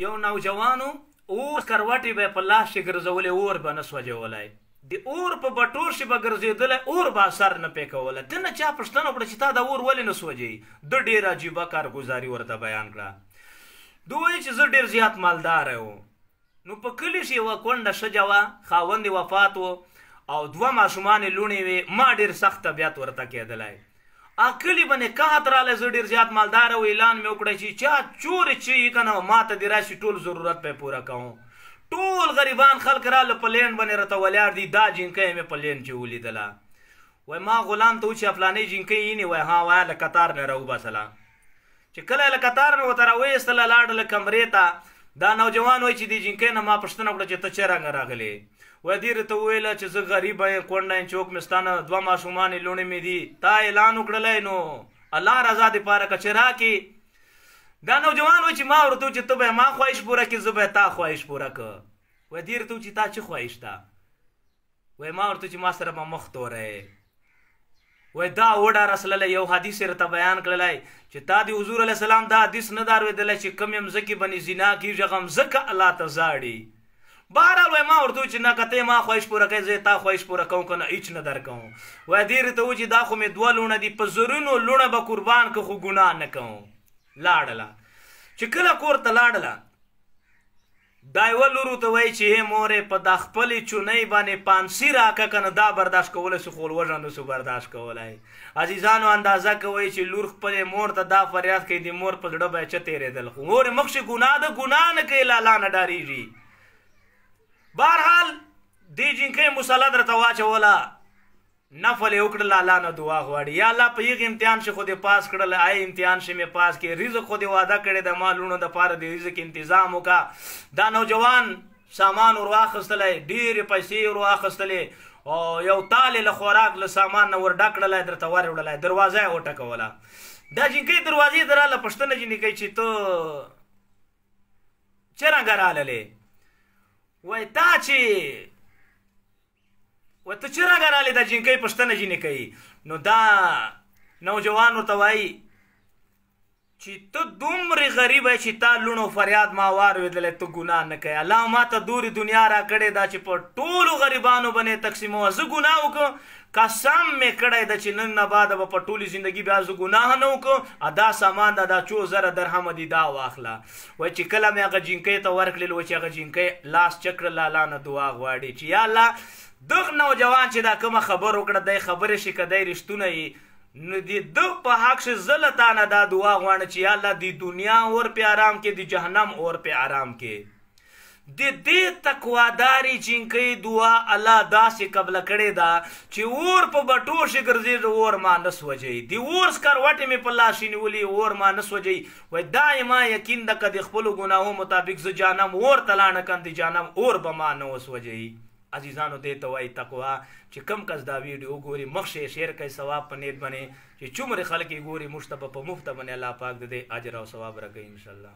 یو نوجوانو اوس کروټې به په لاس کې ګرځولې اور به نه سوځولای د اور په بټور شي به ګرځېدلی اور به اثر نه پې کوله ده نه چا پوښتنه وکړه چې تا دا اور ولې نه سوځوي ده ډېر عجیبه کارګزاري ورته بیان کړه ده وایي چې زه ډېر زیات مالدار یم نو په کلي کې یوه کونډه ښځه وه خاوند وفات و او دوه ماشومان یې لوڼې وې ما ډېر سخت طبیعت ورته کېدلی اکلی باندې کات را لزه ډیر زیات مالدار او اعلان مې وکړی چې چا چور چې کنه ما ته دی راشي ټول ضرورت په پوره کوم ټول غریبان خلک را ل پلین باندې رته ولاړ دي دا جنکې مې پلین چې ولیدله وای ما غلام ته چې افلانې جنکې یې نه وای ها وای له قطار نه راو بسلا چې کله له قطار نه وته راوې سره لاړ له کمرې ته دا نوجوان وای چې دی جنکې نه ما پښتنه وکړه چې ته چیرې راغلی و دې ته ویل چې زه غریب یم کونډه چوک مستانه دوه ماشومان لونې مې دي تا اعلان وکړل نو الله رضا دې پاره کچرا کې دا نوجوان و چې ما ورته چې ته به ما خواهش پوره کې زه به تا خواهش پوره ک و دې ته چې تا چې خواهش تا و ما ورته چې ما سره مخ تورې وای دا وډه رسله یو حدیث رته بیان کړلای چې تا دی حضور علی السلام دا حدیث نه دار ودل چې کم يم زکی بنی زنا کی جغم زکه الله تزاړي بهرال وای ما ورته چې نه کته ما خوښ پوره کوي زه تا خوښ پوره کوم کنه هیڅ نه درکوم وای دې ته و چې دا خو مې دوه لونه دی په زرینو لونه به قربان که خو ګنا نه کوم لاړله چې کله کور ته لاړله دا یو لورو ته وای چې مورې په د خپلې چونۍ باندې پانسی راکه کنه دا برداشت کولی شو خو لوږه نسو برداشت کولی عزیزانو اندازه کوئ چې لور خپلې مور ته دا فریاد کوي د مور په زړه به چه تېرېدل خو مورې مخ شي ګناه ده ګناه نه کوي لالا نه ډارېږي بهرحال دې جینکۍ مسله درته واچوله نفل یو کړل الله نه دعا غواړي یا الله په یغ امتحان شي خو دې پاس کړل آی امتحان شي مې پاس کې رزق خو دې وعده کړی د مالونو د پاره دې رزق تنظیم وکا دا نوجوان سامان ورواخستلې ډېر پیسې ورواخستلې او یو طالب له خوراک له سامان نه ور ډکړل درته وره وړل دروازه وټکوله دا جنګي دروازې دراله پښتنه جنې کوي چې ته چرنګ رااله وای تا چې و ته چېرې راغلی دا جینکۍ پوښتنه ځینې کوي نو دا نوجوان ورته وایي چې ته دومره غریب یې چې تا لونو فریاد ما واروېدلی ته ګناه نه کوې الله ما ته دورې دنیا راکړې دا چې په ټولو غریبانو باندې تقسیموه زه ګناه وکړم قسم مې کړی ده چې نن نه بعد به په ټولې زندگی بیا زه ګناه نه وکړم ادا سامان ده دا څو زره درهمه دي دا واخله وایي چې کله مې هغه جینکۍ ته ورکړل و چې هغه جینکۍ لاس چکړه لالا نه دعا غواړي چې یا الله دغ نوجوان چې دا کومه خبر وکړه دی خبرې شي کدی رښتونه یي نو د دغ په حق شي زه له تا نه دا دعا غواړم چې یا الله د دنیا اور پې آرام کې د جهنم اور پې آرام کې د دې تقواداری چینکې دعا الله داسې قبل کړې دا چې اور په بټو شي ګرځي اور ما نس وځي دی اور سکر وټه می په لاس نیولې اور ما نس وځي و دایما یقین د دا کدي خپل ګناهو مطابق ز جانم اور تلانه کندي جانم اور به ما نس وځي عزیزانو دې ته وایي تقوا چې کم کس دا ویډیو ګوري مخشه شیر کوي ثواب په نیت باندې چې څومره خلک یې ګوري مشتبه په مفت باندې الله پاک دې اجر او ثواب راکړي ان شاء الله